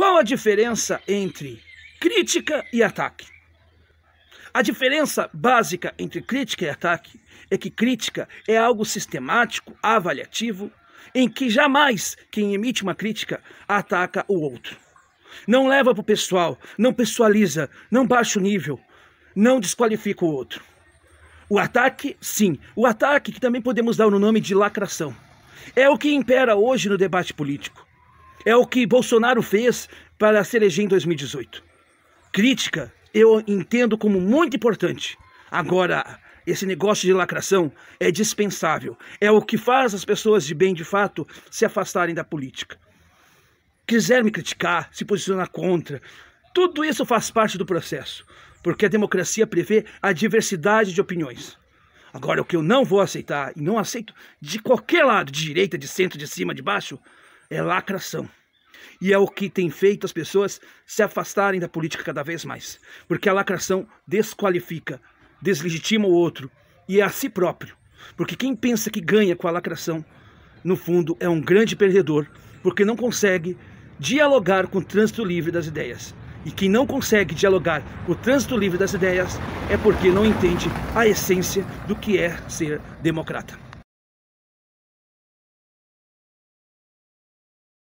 Qual a diferença entre crítica e ataque? A diferença básica entre crítica e ataque é que crítica é algo sistemático, avaliativo, em que jamais quem emite uma crítica ataca o outro. Não leva para o pessoal, não pessoaliza, não baixa o nível, não desqualifica o outro. O ataque, sim. O ataque, que também podemos dar no nome de lacração, é o que impera hoje no debate político. É o que Bolsonaro fez para se eleger em 2018. Crítica eu entendo como muito importante. Agora, esse negócio de lacração é dispensável. É o que faz as pessoas de bem, de fato, se afastarem da política. Quiser me criticar, se posicionar contra, tudo isso faz parte do processo, porque a democracia prevê a diversidade de opiniões. Agora, o que eu não vou aceitar, e não aceito de qualquer lado, de direita, de centro, de cima, de baixo, é lacração. E é o que tem feito as pessoas se afastarem da política cada vez mais. Porque a lacração desqualifica, deslegitima o outro e é a si próprio. Porque quem pensa que ganha com a lacração, no fundo, é um grande perdedor, porque não consegue dialogar com o trânsito livre das ideias. E quem não consegue dialogar com o trânsito livre das ideias é porque não entende a essência do que é ser democrata.